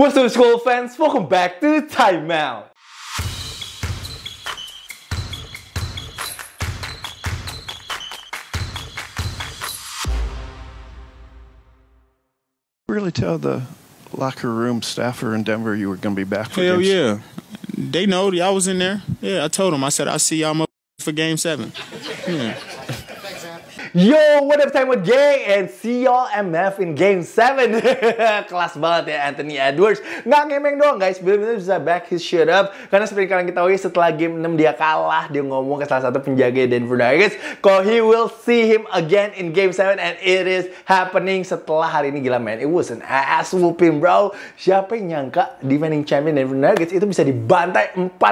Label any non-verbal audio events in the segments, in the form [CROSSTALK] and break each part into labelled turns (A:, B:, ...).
A: What's up school fans, welcome back to Timeout. Really tell the locker room staffer in Denver you were going to be back for Hell games? yeah. They know I was in there. Yeah, I told them. I said, I'll see y'all for game seven. [LAUGHS] Yeah. Yo, what up time with Jay and see y'all MF in game 7 [LAUGHS] Kelas banget ya Anthony Edwards Nggak ngemeng doang guys, bener-bener bisa back his shit up Karena seperti kalian ketahui setelah game 6 dia kalah Dia ngomong ke salah satu penjaga Denver Nuggets Kalau he will see him again in game 7 And it is happening setelah hari ini Gila man, it was an ass whooping bro Siapa yang nyangka defending champion Denver Nuggets Itu bisa dibantai 45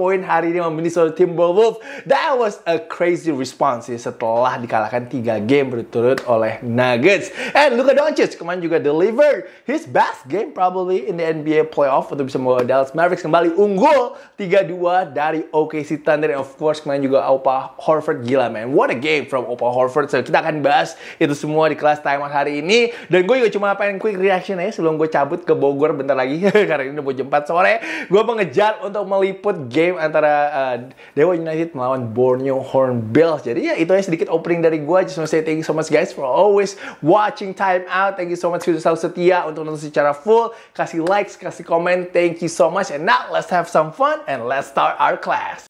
A: poin hari ini sama Minnesota Timberwolves That was a crazy response ya setelah dikalahkan mengalahkan 3 game berturut oleh Nuggets. And Luka Doncic kemarin juga deliver his best game probably in the NBA playoff untuk bisa membawa Dallas Mavericks kembali unggul 3-2 dari OKC Thunder. And of course kemarin juga Opa Horford gila man. What a game from Opa Horford. So kita akan bahas itu semua di kelas timeout hari ini. Dan gue juga cuma pengen quick reaction ya sebelum gue cabut ke Bogor bentar lagi. [LAUGHS] Karena ini udah jam sore. Gue mengejar untuk meliput game antara uh, Dewa United melawan Borneo Hornbills. Jadi ya itu aja sedikit opening dari gue. just want to say thank you so much guys for always watching Time Out. Thank you so much sudah selalu setia untuk nonton secara full. Kasih likes, kasih komen. Thank you so much. And now let's have some fun and let's start our class.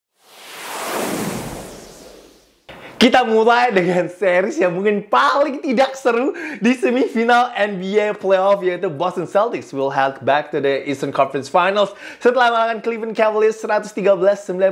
A: Kita mulai dengan series yang mungkin paling tidak seru di semifinal NBA playoff yaitu Boston Celtics will head back to the Eastern Conference Finals setelah mengalahkan Cleveland Cavaliers 113-98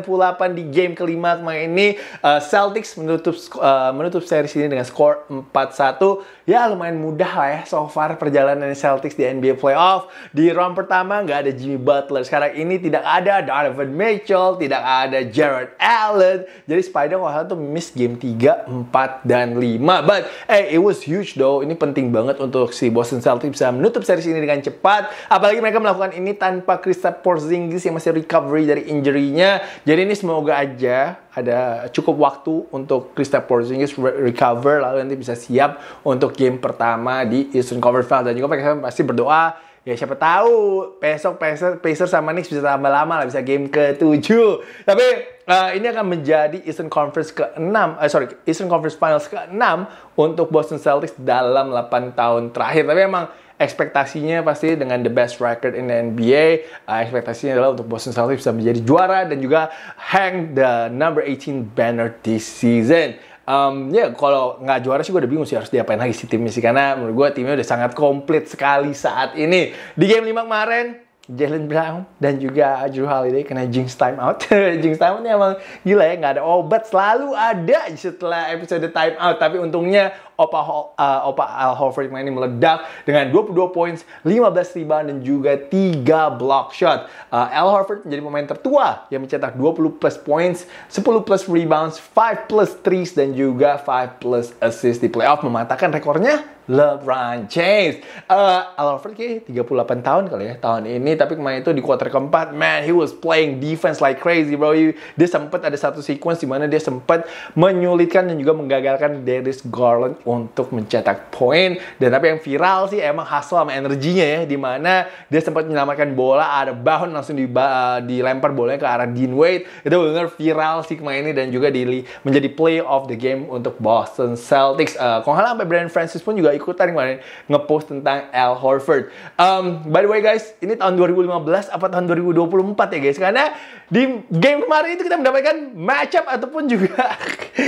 A: di game kelima kemarin ini uh, Celtics menutup uh, menutup series ini dengan skor 4-1 ya lumayan mudah lah ya so far perjalanan Celtics di NBA playoff di round pertama nggak ada Jimmy Butler sekarang ini tidak ada Donovan Mitchell tidak ada Jared Allen jadi Spider man tuh miss game 3, 4, dan 5. But, hey, it was huge though. Ini penting banget untuk si Boston Celtics bisa menutup series ini dengan cepat. Apalagi mereka melakukan ini tanpa Kristaps Porzingis yang masih recovery dari injury-nya. Jadi ini semoga aja ada cukup waktu untuk Kristaps Porzingis recover lalu nanti bisa siap untuk game pertama di Eastern Conference dan juga mereka pasti berdoa ya siapa tahu besok Pacers, Pacers sama Knicks bisa tambah lama lah bisa game ke-7 tapi Uh, ini akan menjadi Eastern Conference ke-6, uh, eh, sorry, Eastern Conference Finals ke-6 untuk Boston Celtics dalam 8 tahun terakhir. Tapi emang ekspektasinya pasti dengan the best record in the NBA, uh, eh, ekspektasinya adalah untuk Boston Celtics bisa menjadi juara dan juga hang the number 18 banner this season. Um, ya yeah, kalau nggak juara sih gue udah bingung sih harus diapain lagi si timnya sih karena menurut gue timnya udah sangat komplit sekali saat ini di game 5 kemarin Jalen Brown dan juga Drew Holiday kena jinx time out. [LAUGHS] jinx time out emang gila ya, nggak ada obat. Selalu ada setelah episode time out. Tapi untungnya Opa, uh, Opa Al Horford ini meledak dengan 22 points, 15 rebound, dan juga 3 block shot. Uh, Al Horford menjadi pemain tertua yang mencetak 20 plus points, 10 plus rebounds, 5 plus threes, dan juga 5 plus assist di playoff. Mematahkan rekornya LeBron James. Uh, Al Horford puluh 38 tahun kali ya tahun ini. Tapi kemarin itu di quarter keempat, man, he was playing defense like crazy, bro. He, dia sempat ada satu sequence di mana dia sempat menyulitkan dan juga menggagalkan Darius Garland untuk mencetak poin. Dan apa yang viral sih emang hasil sama energinya ya, di mana dia sempat menyelamatkan bola, ada bound langsung di, uh, dilempar bolanya ke arah Dean Wade. Itu benar viral sih kemarin ini dan juga di, menjadi play of the game untuk Boston Celtics. Uh, kalau sampai Brian Francis pun juga ikutan kemarin ngepost tentang Al Horford. Um, by the way guys, ini tahun 2015 apa tahun 2024 ya guys? Karena di game kemarin itu kita mendapatkan matchup ataupun juga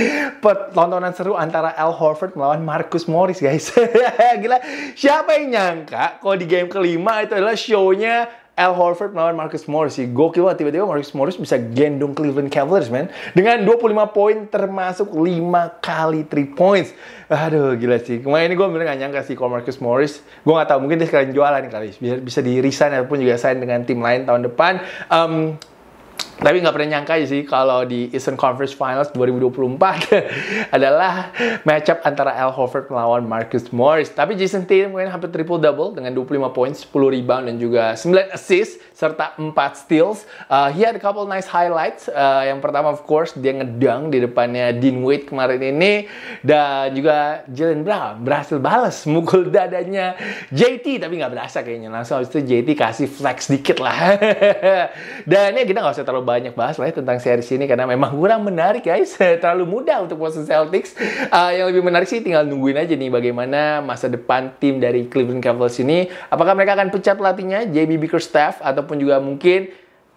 A: [LAUGHS] tontonan seru antara Al Horford melawan Marcus Morris guys. [LAUGHS] Gila, siapa yang nyangka kalau di game kelima itu adalah show-nya Al Horford melawan Marcus Morris sih. Gokil banget tiba-tiba Marcus Morris bisa gendong Cleveland Cavaliers, man. Dengan 25 poin termasuk 5 kali 3 points. Aduh, gila sih. Kemarin ini gue bener gak nyangka sih kalau Marcus Morris. Gue gak tau, mungkin dia sekalian jualan kali. Biar bisa di-resign ataupun juga sign dengan tim lain tahun depan. Um, tapi nggak pernah nyangka sih kalau di Eastern Conference Finals 2024 [LAUGHS] adalah matchup antara Al Horford melawan Marcus Morris. Tapi Jason Tatum mungkin hampir triple double dengan 25 poin, 10 rebound dan juga 9 assist serta 4 steals. Uh, he had a couple nice highlights. Uh, yang pertama of course dia ngedang di depannya Dean Wade kemarin ini dan juga Jalen Brown berhasil balas mukul dadanya JT tapi nggak berasa kayaknya langsung habis itu JT kasih flex dikit lah. [LAUGHS] dan ya kita nggak usah terlalu banyak bahas lah ya tentang series ini karena memang kurang menarik ya, guys. [LAUGHS] Terlalu mudah untuk Boston Celtics. Uh, yang lebih menarik sih tinggal nungguin aja nih bagaimana masa depan tim dari Cleveland Cavaliers ini. Apakah mereka akan pecat pelatihnya JB Bickerstaff ataupun juga mungkin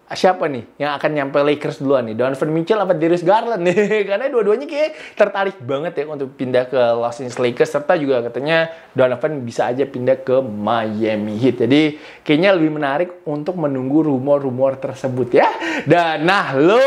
A: Ah, siapa nih yang akan nyampe Lakers duluan nih? Donovan Mitchell apa Darius Garland nih? [LAUGHS] Karena dua-duanya kayak tertarik banget ya untuk pindah ke Los Angeles Lakers serta juga katanya Donovan bisa aja pindah ke Miami Heat. Jadi kayaknya lebih menarik untuk menunggu rumor-rumor tersebut ya. Dan nah lo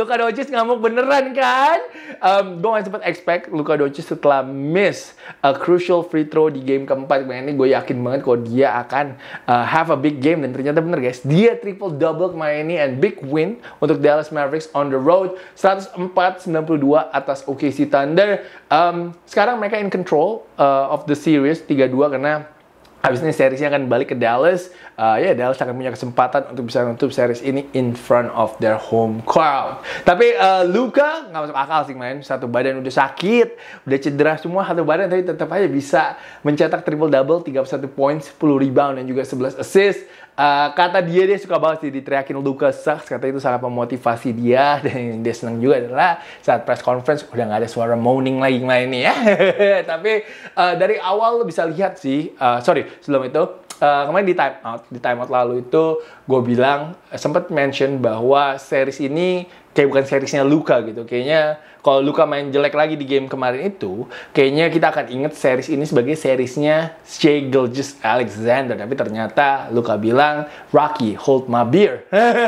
A: Luka Doncic ngamuk beneran kan? Um, gue gak sempat expect Luka Doncic setelah miss a crucial free throw di game keempat. Nah, ini gue yakin banget kalau dia akan uh, have a big game dan ternyata bener guys dia triple double untuk Miami and big win untuk Dallas Mavericks on the road 104-92 atas OKC Thunder. Um, sekarang mereka in control uh, of the series 3-2 karena Habis ini seriesnya akan balik ke Dallas. Uh, ya, yeah, Dallas akan punya kesempatan untuk bisa menutup series ini in front of their home crowd. Tapi uh, Luka nggak masuk akal sih main. Satu badan udah sakit, udah cedera semua satu badan, tapi tetap aja bisa mencetak triple double, 31 poin, 10 rebound dan juga 11 assist. Eh, kata dia dia suka banget sih diteriakin Luka Sucks kata itu sangat memotivasi dia [LAUGHS] dan dia senang juga adalah saat press conference udah nggak ada suara moaning lagi yang lain ya [LAUGHS] tapi uh, dari awal lo bisa lihat sih uh, sorry sebelum itu Uh, kemarin di time out, di time out lalu itu gue bilang sempat mention bahwa series ini kayak bukan seriesnya Luka gitu. Kayaknya kalau Luka main jelek lagi di game kemarin itu, kayaknya kita akan inget series ini sebagai seriesnya Shea just Alexander. Tapi ternyata Luka bilang, Rocky, hold my beer.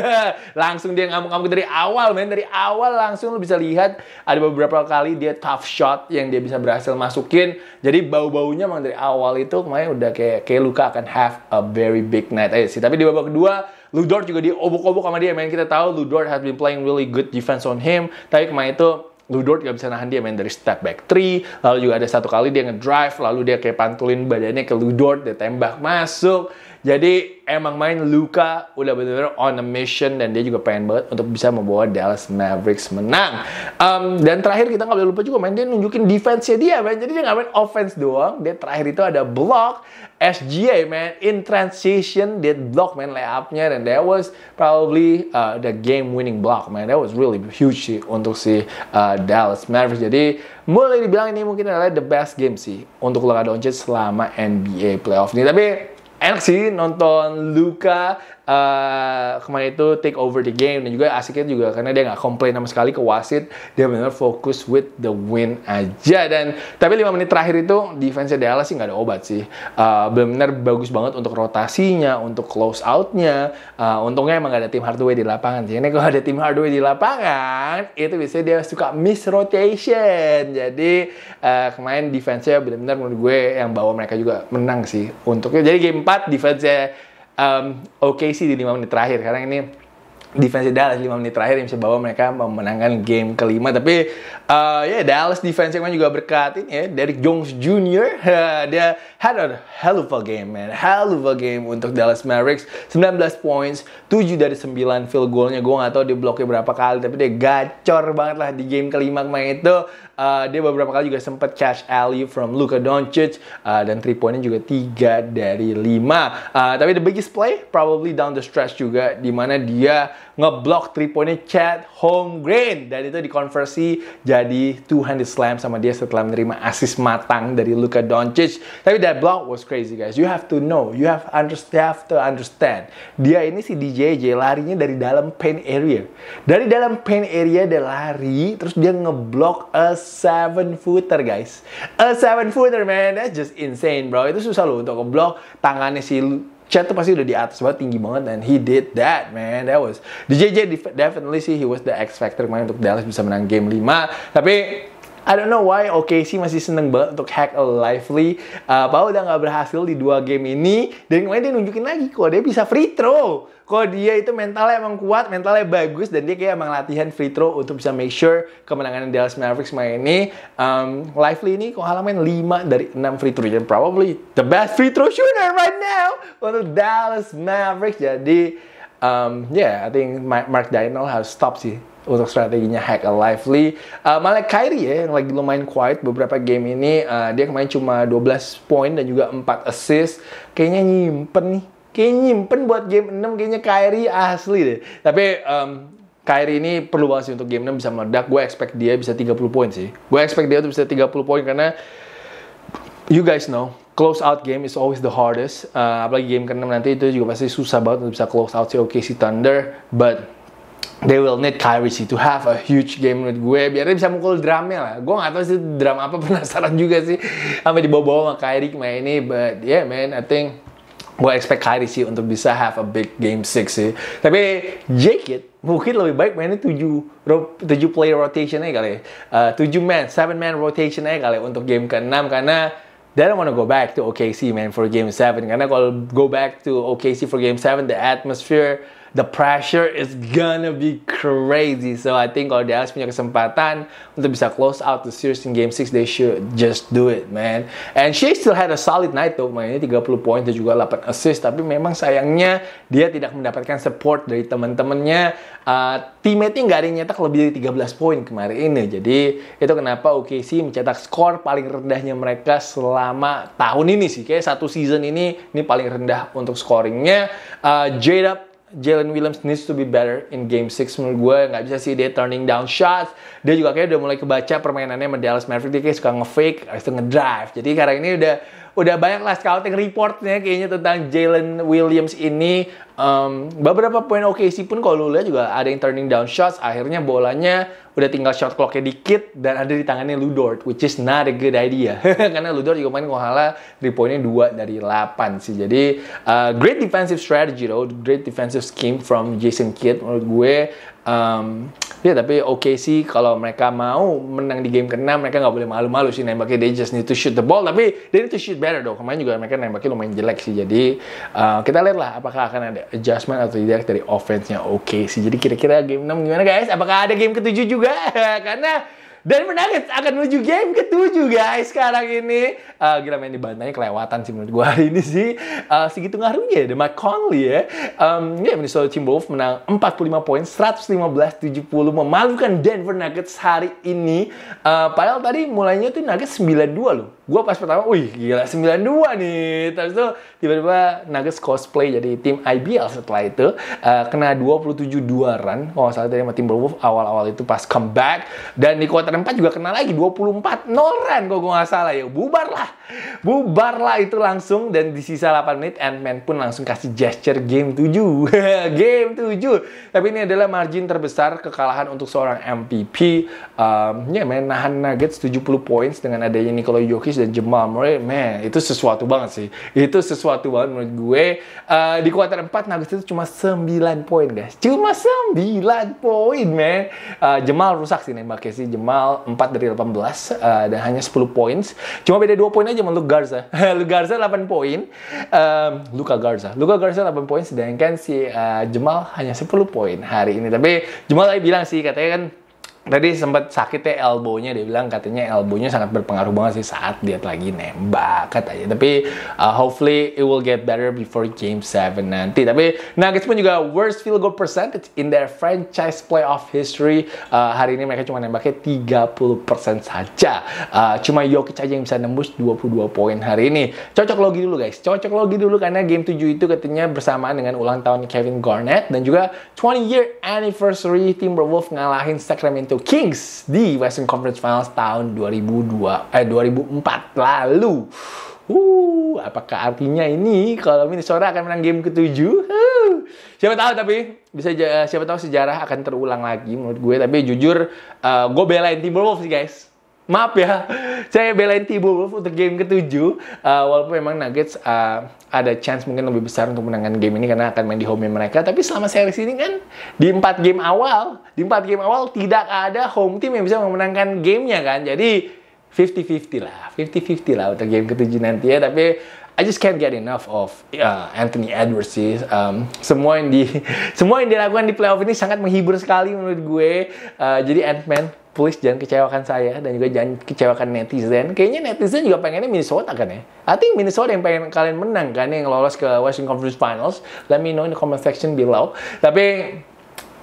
A: [LAUGHS] langsung dia ngamuk-ngamuk dari awal, men. Dari awal langsung lo bisa lihat ada beberapa kali dia tough shot yang dia bisa berhasil masukin. Jadi bau-baunya memang dari awal itu kemarin udah kayak, kayak Luka akan have a very big night aja sih. Tapi di babak kedua, Ludort juga diobok-obok sama dia, main Kita tahu Ludort has been playing really good defense on him. Tapi kemarin itu Ludort gak bisa nahan dia main dari step back three. lalu juga ada satu kali dia ngedrive lalu dia kayak pantulin badannya ke Ludort dia tembak masuk jadi emang main Luka udah bener-bener on a mission dan dia juga pengen banget untuk bisa membawa Dallas Mavericks menang. Um, dan terakhir kita nggak boleh lupa juga main dia nunjukin defense-nya dia man. Jadi dia nggak main offense doang. Dia terakhir itu ada block SGA man in transition dia block man layupnya dan that was probably uh, the game winning block man. That was really huge sih untuk si uh, Dallas Mavericks. Jadi mulai dibilang ini mungkin adalah the best game sih untuk Luka Doncic selama NBA playoff ini. Tapi enak sih nonton Luka uh, kemarin itu take over the game dan juga asiknya juga karena dia nggak komplain sama sekali ke wasit dia benar fokus with the win aja dan tapi lima menit terakhir itu defense Dallas sih nggak ada obat sih uh, eh, benar bagus banget untuk rotasinya untuk close outnya uh, untungnya emang gak ada tim Hardaway di lapangan sih jadi kalau ada tim Hardaway di lapangan itu biasanya dia suka miss rotation jadi uh, kemarin defense-nya benar-benar menurut gue yang bawa mereka juga menang sih untuknya jadi game 4 defense-nya um, oke okay sih di 5 menit terakhir karena ini defense Dallas 5 menit terakhir yang bisa bawa mereka memenangkan game kelima tapi uh, ya yeah, Dallas defense yang juga berkat ini ya Derrick Jones Jr. Uh, [LAUGHS] dia had a hell of a game man hell of a game untuk Dallas Mavericks 19 points 7 dari 9 field goalnya gue gak tau dia bloknya berapa kali tapi dia gacor banget lah di game kelima kemarin itu Uh, dia beberapa kali juga sempat catch alley from Luka Doncic uh, dan three pointnya juga tiga dari lima. Uh, tapi the biggest play probably down the stretch juga di mana dia ngeblok three pointnya Chad Holmgren dan itu dikonversi jadi two handed slam sama dia setelah menerima assist matang dari Luka Doncic. Tapi that block was crazy guys. You have to know, you have understand, you have to understand. Dia ini si DJJ larinya dari dalam paint area. Dari dalam paint area dia lari terus dia ngeblok a seven footer guys. A seven footer man, that's just insane bro. Itu susah loh untuk ngeblok tangannya si Chad tuh pasti udah di atas banget, tinggi banget, and he did that, man. That was, the JJ definitely sih, he was the X factor kemarin untuk Dallas bisa menang game 5. Tapi I don't know why OKC masih seneng banget untuk hack a lively. Uh, Paul udah nggak berhasil di dua game ini. Dan kemarin dia nunjukin lagi kok dia bisa free throw. Kok dia itu mentalnya emang kuat, mentalnya bagus. Dan dia kayak emang latihan free throw untuk bisa make sure kemenangan Dallas Mavericks main ini. Um, lively ini kok halaman 5 dari 6 free throw. Dan probably the best free throw shooter right now untuk Dallas Mavericks. Jadi, um, yeah, I think Mark Dynal harus stop sih untuk strateginya Hack a Lively. Uh, eh, malah Kyrie ya, yang lagi lumayan quiet beberapa game ini. Uh, dia kemarin cuma 12 poin dan juga 4 assist. Kayaknya nyimpen nih. Kayaknya nyimpen buat game 6. Kayaknya Kyrie asli deh. Tapi um, Kyrie ini perlu banget sih untuk game 6 bisa meledak. Gue expect dia bisa 30 poin sih. Gue expect dia tuh bisa 30 poin karena... You guys know, close out game is always the hardest. Uh, apalagi game ke-6 nanti itu juga pasti susah banget untuk bisa close out si OKC Thunder. But they will need Kyrie sih to have a huge game menurut gue biar dia bisa mukul drumnya lah gue gak tau sih drum apa [LAUGHS] penasaran juga sih sampai dibawa-bawa sama Kyrie main ini but yeah man I think gue expect Kyrie sih untuk bisa have a big game 6 sih tapi Jacket mungkin lebih baik mainnya 7 7 player rotation aja kali ya eh, uh, 7 man 7 man rotation aja kali ya untuk game ke-6 karena they don't want to go back to OKC man for game 7 karena kalau go back to OKC for game 7 the atmosphere the pressure is gonna be crazy. So I think kalau Dallas punya kesempatan untuk bisa close out the series in game 6, they should just do it, man. And she still had a solid night though, mainnya 30 poin dan juga 8 assist, tapi memang sayangnya dia tidak mendapatkan support dari teman-temannya. Uh, teammate-nya nggak ada yang nyetak lebih dari 13 poin kemarin ini. Jadi itu kenapa OKC mencetak skor paling rendahnya mereka selama tahun ini sih. Kayak satu season ini ini paling rendah untuk scoringnya. Uh, Jalen Williams needs to be better in game 6 menurut gue nggak bisa sih dia turning down shots dia juga kayak udah mulai kebaca permainannya sama Dallas Mavericks dia kayak suka ngefake habis itu drive. jadi karena ini udah udah banyak lah scouting reportnya kayaknya tentang Jalen Williams ini um, beberapa poin OKC pun kalau lu lihat juga ada yang turning down shots akhirnya bolanya udah tinggal shot clocknya dikit dan ada di tangannya Ludort which is not a good idea [LAUGHS] karena Ludort juga main kohala di poinnya 2 dari 8 sih jadi uh, great defensive strategy though great defensive scheme from Jason Kidd menurut gue um, ya tapi oke okay sih kalau mereka mau menang di game ke-6 mereka nggak boleh malu-malu sih nembaknya they just need to shoot the ball tapi they need to shoot better dong kemarin juga mereka nembaknya lumayan jelek sih jadi uh, kita lihatlah apakah akan ada adjustment atau tidak dari offense-nya oke okay sih. Jadi kira-kira game 6 gimana guys? Apakah ada game ketujuh juga? [LAUGHS] Karena dan Nuggets akan menuju game ketujuh guys sekarang ini. Uh, gila main di bantanya kelewatan sih menurut gue hari ini sih. Uh, segitu ngaruhnya ya, Mike Conley ya. Um, ya yeah, Minnesota Timberwolves menang 45 poin, 115-70 memalukan Denver Nuggets hari ini. Uh, padahal tadi mulainya tuh Nuggets 92 loh gue pas pertama, wih gila 92 nih. Terus tuh tiba-tiba Nuggets cosplay jadi tim IBL setelah itu. Uh, kena 27 dua run, kalau nggak salah dari sama Timberwolves awal-awal itu pas comeback. Dan di kuarter 4 juga kena lagi 24 nol run kalau gue nggak salah ya. Bubar lah. Bubar lah itu langsung dan di sisa 8 menit Ant-Man pun langsung kasih gesture game 7. [LAUGHS] game 7. Tapi ini adalah margin terbesar kekalahan untuk seorang MVP. Um, ya yeah, main nahan Nuggets 70 points dengan adanya Nikola Jokic Grealish dan Jamal Murray, man, itu sesuatu banget sih. Itu sesuatu banget menurut gue. Uh, di kuartal 4 Nuggets itu cuma 9 poin, guys. Cuma 9 poin, man. Uh, Jamal rusak sih nembaknya sih. Jamal 4 dari 18 uh, eh, dan hanya 10 poin. Cuma beda 2 poin aja sama Luke Garza. [LAUGHS] Luke Garza 8 poin. Uh, Luka Garza. Luka Garza 8 poin sedangkan si uh, Jamal hanya 10 poin hari ini. Tapi Jamal tadi bilang sih katanya kan tadi sempat sakit ya elbownya dia bilang katanya elbownya sangat berpengaruh banget sih saat dia lagi nembak katanya tapi uh, hopefully it will get better before game 7 nanti tapi Nuggets pun juga worst field goal percentage in their franchise playoff history uh, hari ini mereka cuma nembaknya 30% saja uh, cuma Jokic aja yang bisa nembus 22 poin hari ini cocok logi dulu guys cocok logi dulu karena game 7 itu katanya bersamaan dengan ulang tahun Kevin Garnett dan juga 20 year anniversary Timberwolves ngalahin Sacramento yaitu Kings di Western Conference Finals tahun 2002 eh 2004 lalu. Uh, apakah artinya ini kalau Minnesota akan menang game ketujuh? siapa tahu tapi bisa siapa tahu sejarah akan terulang lagi menurut gue tapi jujur uh, gue belain Timberwolves sih guys maaf ya, saya belain T. Wolf untuk game ketujuh. Uh, walaupun memang Nuggets uh, ada chance mungkin lebih besar untuk menangkan game ini karena akan main di home mereka. Tapi selama series ini kan di empat game awal, di empat game awal tidak ada home team yang bisa memenangkan gamenya kan. Jadi 50-50 lah, 50-50 lah untuk game ketujuh nanti ya. Tapi I just can't get enough of uh, Anthony Edwards Um, semua yang di [LAUGHS] semua yang dilakukan di playoff ini sangat menghibur sekali menurut gue. Uh, jadi Ant-Man please jangan kecewakan saya dan juga jangan kecewakan netizen. Kayaknya netizen juga pengennya Minnesota kan ya. I think Minnesota yang pengen kalian menang kan yang lolos ke Western Conference Finals. Let me know in the comment section below. Tapi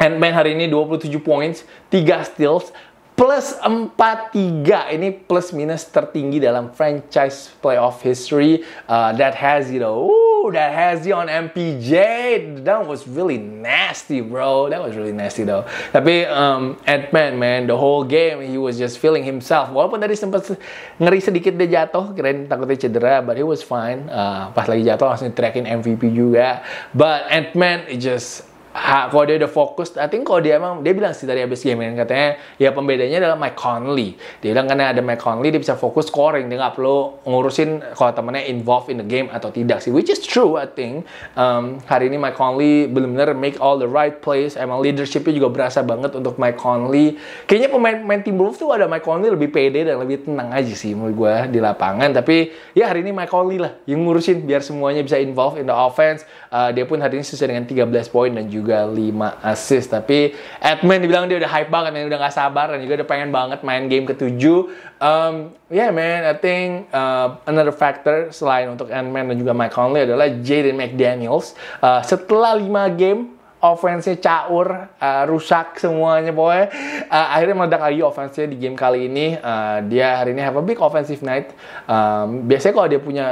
A: Ant-Man hari ini 27 points, 3 steals, plus 43 ini plus minus tertinggi dalam franchise playoff history uh, that has you know ooh, that has you on MPJ that was really nasty bro that was really nasty though tapi um, Ant-Man man the whole game he was just feeling himself walaupun tadi sempat ngeri sedikit dia jatuh keren takutnya cedera but he was fine uh, pas lagi jatuh langsung tracking MVP juga but Ant-Man just ha, kalau dia udah fokus, I think kalau dia emang dia bilang sih tadi abis game kan katanya ya pembedanya adalah Mike Conley. Dia bilang karena ada Mike Conley dia bisa fokus scoring, dia nggak perlu ngurusin kalau temennya involved in the game atau tidak sih, which is true I think. Um, hari ini Mike Conley belum benar make all the right plays, emang leadershipnya juga berasa banget untuk Mike Conley. Kayaknya pemain-pemain tim Wolves tuh ada Mike Conley lebih pede dan lebih tenang aja sih menurut gue di lapangan. Tapi ya hari ini Mike Conley lah yang ngurusin biar semuanya bisa involved in the offense. Uh, dia pun hari ini sesuai dengan 13 poin dan juga juga 5 assist. Tapi admin dibilang dia udah hype banget, man. udah gak sabar dan juga udah pengen banget main game ketujuh. Um, yeah man, I think uh, another factor selain untuk admin dan juga Mike Conley adalah Jaden McDaniels. Uh, setelah 5 game offense-nya caur, uh, rusak semuanya pokoknya. Uh, akhirnya meledak lagi offense-nya di game kali ini. Uh, dia hari ini have a big offensive night. Um, biasanya kalau dia punya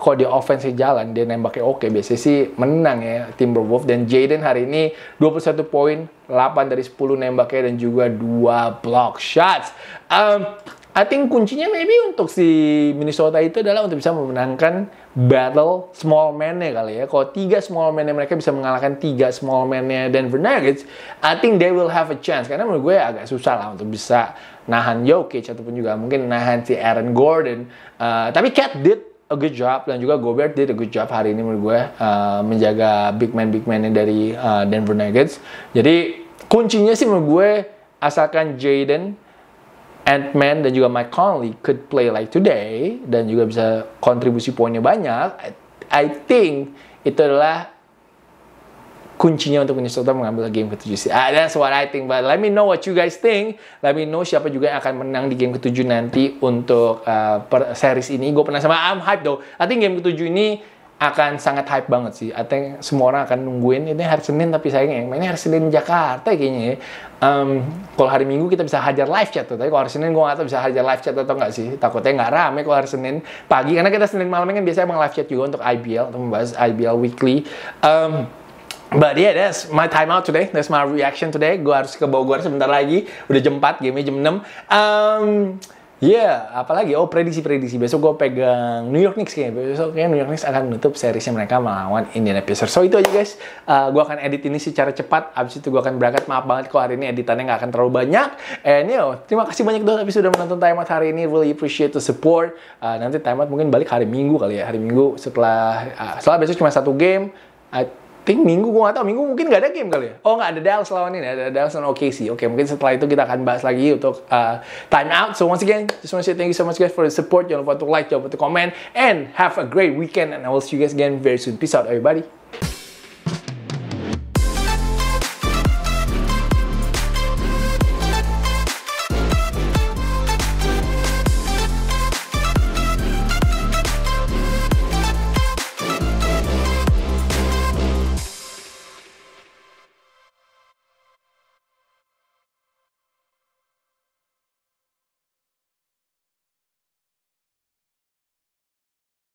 A: kalau dia offense jalan, dia nembaknya oke, okay. biasanya sih menang ya Timberwolves. Dan Jaden hari ini 21 poin, 8 dari 10 nembaknya, dan juga 2 block shots. Um, I think kuncinya maybe untuk si Minnesota itu adalah untuk bisa memenangkan battle small man-nya kali ya. Kalau tiga small man-nya mereka bisa mengalahkan tiga small man-nya Denver Nuggets, I think they will have a chance. Karena menurut gue agak susah lah untuk bisa nahan Jokic ataupun juga mungkin nahan si Aaron Gordon. Uh, tapi Cat did a good job dan juga Gobert did a good job hari ini menurut gue uh, menjaga big man big man dari uh, Denver Nuggets. Jadi kuncinya sih menurut gue asalkan Jaden Ant-Man dan juga Mike Conley could play like today dan juga bisa kontribusi poinnya banyak, I think itu adalah kuncinya untuk Minnesota mengambil game ketujuh sih. Ah, uh, that's what I think. But let me know what you guys think. Let me know siapa juga yang akan menang di game ketujuh nanti untuk uh, per series ini. Gue pernah sama I'm hype though. I think game ketujuh ini akan sangat hype banget sih. I think semua orang akan nungguin. Ini hari Senin tapi sayangnya yang mainnya hari Senin Jakarta kayaknya ya. Um, kalau hari Minggu kita bisa hajar live chat tuh. Tapi kalau hari Senin gue gak tau bisa hajar live chat atau enggak sih. Takutnya nggak rame kalau hari Senin pagi. Karena kita Senin malamnya kan biasanya emang live chat juga untuk IBL. Untuk membahas IBL Weekly. Um, But yeah, that's my time out today. That's my reaction today. Gue harus ke Bogor sebentar lagi. Udah jam 4, game jam 6. Um, yeah, apalagi? Oh, prediksi-prediksi. Besok gue pegang New York Knicks kayaknya. Besok kayaknya New York Knicks akan menutup serisnya mereka melawan Indiana Pacers. So, itu aja guys. Uh, gue akan edit ini secara cepat. Abis itu gue akan berangkat. Maaf banget kok hari ini editannya nggak akan terlalu banyak. And yo, terima kasih banyak dong tapi sudah menonton Time hari ini. Really appreciate the support. Uh, nanti Time mungkin balik hari Minggu kali ya. Hari Minggu setelah... Uh, setelah besok cuma satu game. I, ting minggu gue gak tau minggu mungkin gak ada game kali ya oh gak ada Dallas lawan ini ada Dallas lawan OKC oke mungkin setelah itu kita akan bahas lagi untuk uh, time out so once again just want say thank you so much guys for the support jangan lupa untuk like jangan lupa untuk comment and have a great weekend and I will see you guys again very soon peace out everybody